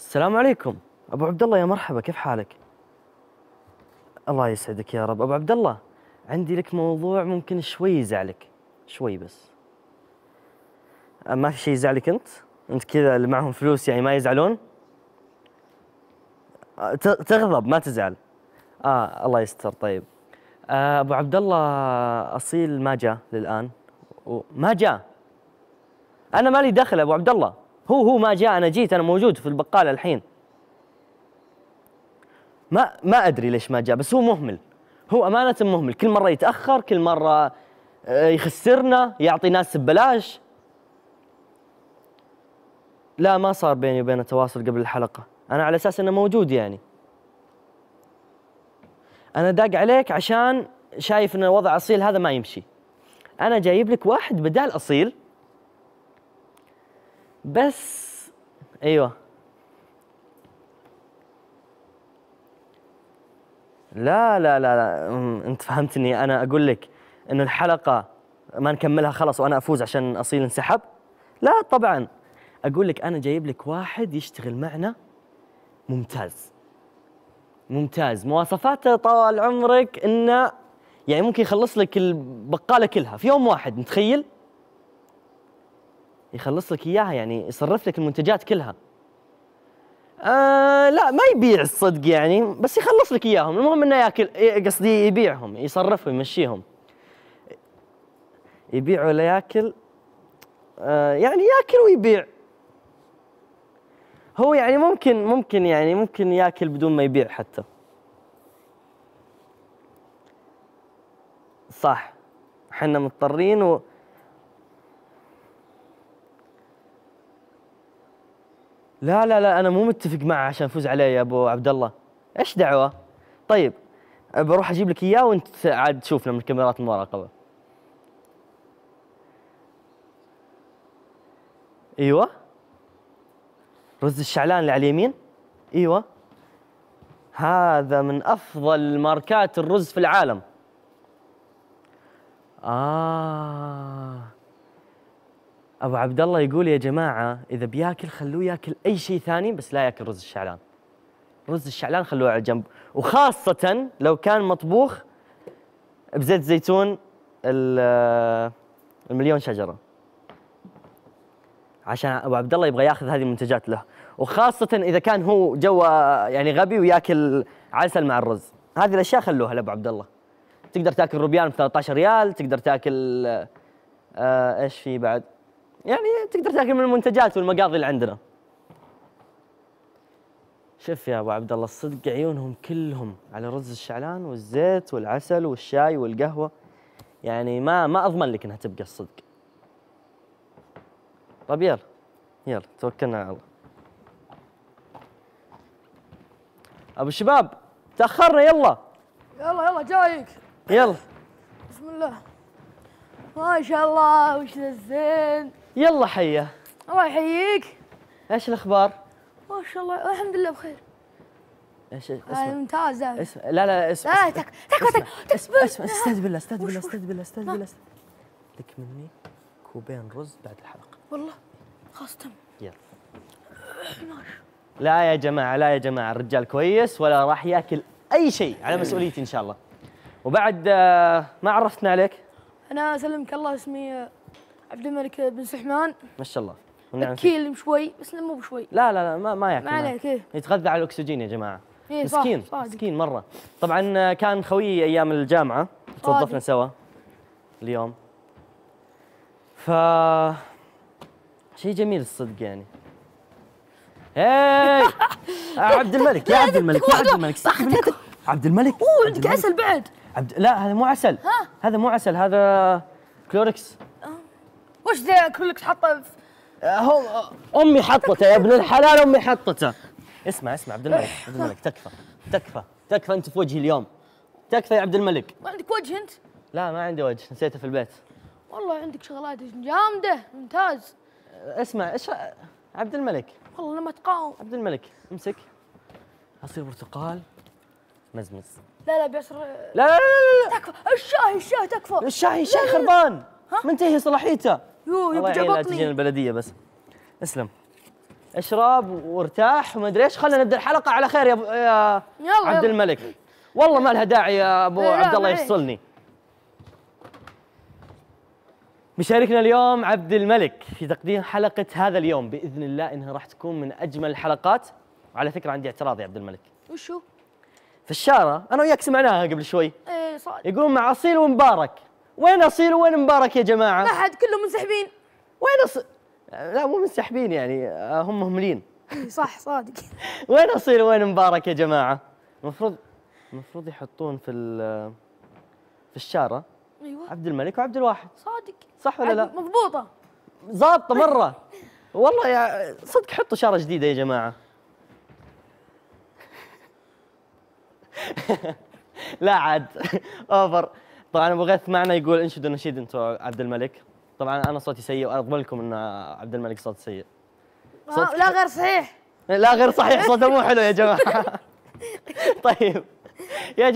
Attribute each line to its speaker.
Speaker 1: السلام عليكم ابو عبد الله يا مرحبا كيف حالك الله يسعدك يا رب ابو عبد الله عندي لك موضوع ممكن شوي يزعلك شوي بس ما في شيء يزعلك انت انت كذا اللي معهم فلوس يعني ما يزعلون تغضب ما تزعل اه الله يستر طيب آه ابو عبد الله اصيل ما جاء للان ما جاء انا مالي دخل ابو عبد الله هو هو ما جاء انا جيت انا موجود في البقاله الحين ما ما ادري ليش ما جاء بس هو مهمل هو امانه مهمل كل مره يتاخر كل مره آه، يخسرنا يعطي ناس ببلاش لا ما صار بيني وبينه تواصل قبل الحلقه انا على اساس انه موجود يعني انا داق عليك عشان شايف ان وضع اصيل هذا ما يمشي انا جايب لك واحد بدال اصيل بس ايوه لا لا لا لا انت فهمتني انا اقول لك انه الحلقه ما نكملها خلاص وانا افوز عشان اصيل انسحب لا طبعا اقول لك انا جايب لك واحد يشتغل معنا ممتاز ممتاز مواصفاته طال عمرك انه يعني ممكن يخلص لك البقاله كلها في يوم واحد متخيل يخلص لك اياها يعني يصرف لك المنتجات كلها آه لا ما يبيع الصدق يعني بس يخلص لك اياهم المهم انه ياكل قصدي يبيعهم يصرفهم يمشيهم يبيع ولا ياكل آه يعني ياكل ويبيع هو يعني ممكن ممكن يعني ممكن ياكل بدون ما يبيع حتى صح احنا مضطرين و لا لا لا انا مو متفق معه عشان افوز عليه يا ابو عبد الله ايش دعوه طيب بروح اجيب لك اياه وانت عاد تشوفنا من كاميرات المراقبه ايوه رز الشعلان اللي على اليمين ايوه هذا من افضل ماركات الرز في العالم آه ابو عبد الله يقول يا جماعه اذا بياكل خلوه ياكل اي شيء ثاني بس لا ياكل رز الشعلان رز الشعلان خلوه على جنب وخاصه لو كان مطبوخ بزيت زيتون المليون شجره عشان ابو عبد الله يبغى ياخذ هذه المنتجات له وخاصه اذا كان هو جو يعني غبي وياكل عسل مع الرز هذه الاشياء خلوها لابو عبد الله تقدر تاكل روبيان ب 13 ريال تقدر تاكل آه ايش في بعد يعني تقدر تاكل من المنتجات والمقاضي اللي عندنا شوف يا ابو عبد الله الصدق عيونهم كلهم على رز الشعلان والزيت والعسل والشاي والقهوه يعني ما ما اضمن لك انها تبقى الصدق طيب يلا يلا توكلنا على الله ابو الشباب تاخرنا يلا يلا يلا جايك يلا بسم الله ما شاء الله وش الزين يلا حيه الله يحييك ايش الاخبار؟ ما شاء الله الحمد لله بخير ايش اسمع ممتازه اسم لا لا اسم لا تك تك اسمع اسمع استاذ بالله استاذ بالله استاذ بالله استاذ بالله لك مني كوبين رز بعد الحلقه والله خلاص تم يلا لا يا جماعه لا يا جماعه الرجال كويس ولا راح ياكل اي شيء على مسؤوليتي ان شاء الله وبعد آه، ما عرفتنا عليك أنا أسلمك الله اسمي عبد الملك بن سحمان ما شاء الله اكيل شوي بس مو بشوي لا لا لا ما ما ياكل ما عليك إيه؟ يتغذى على الأكسجين يا جماعة إيه مسكين صح مسكين مرة طبعا آه، كان خويي أيام الجامعة توظفنا سوا اليوم ف شيء جميل الصدق يعني هي عبد الملك يا عبد الملك يا عبد الملك عبد الملك اوه عندك عسل بعد عبد لا هذا مو عسل ها؟ هذا مو عسل هذا كلوركس أه. وش ذا كلوركس حطه أه، هو امي حطته يا ابن الحلال امي حطته اسمع اسمع عبد الملك عبد الملك تكفى تكفى تكفى انت في وجهي اليوم تكفى يا عبد الملك ما عندك وجه انت؟ لا ما عندي وجه نسيته في البيت والله عندك شغلات جامده ممتاز اسمع ايش عبد الملك والله لما تقاوم عبد الملك امسك عصير برتقال مزمز لا لا بيصير لا لا لا لا تكفى الشاهي الشاهي تكفى الشاهي الشاهي خربان منتهي صلاحيته يو يبجع بطني تجينا البلديه بس اسلم اشرب وارتاح وما ادري ايش خلينا نبدا الحلقه على خير يا ابو يا يلا عبد الملك والله ما لها داعي يا ابو إيه، عبد الله يفصلني مشاركنا اليوم عبد الملك في تقديم حلقة هذا اليوم بإذن الله إنها راح تكون من أجمل الحلقات وعلى فكرة عندي اعتراض يا عبد الملك وشو؟ في الشارع انا وياك سمعناها قبل شوي ايه صادق يقولون مع اصيل ومبارك وين اصيل وين مبارك يا جماعه؟ لا حد كلهم منسحبين وين أص... لا مو منسحبين يعني آه، هم مهملين إيه، صح صادق وين اصيل وين مبارك يا جماعه؟ المفروض المفروض يحطون في في الشارع ايوه عبد الملك وعبد الواحد صادق صح ولا لا؟ مضبوطه ظابطه مره والله يا صدق حطوا شارة جديده يا جماعه لا عاد اوفر طبعا ابو غيث معنا يقول انشدوا نشيد انتوا عبد الملك طبعا انا صوتي سيء وانا اضمن لكم ان عبد الملك صوت سيء آه، صوت لا غير صحيح لا غير صحيح صوته مو حلو يا جماعه طيب يا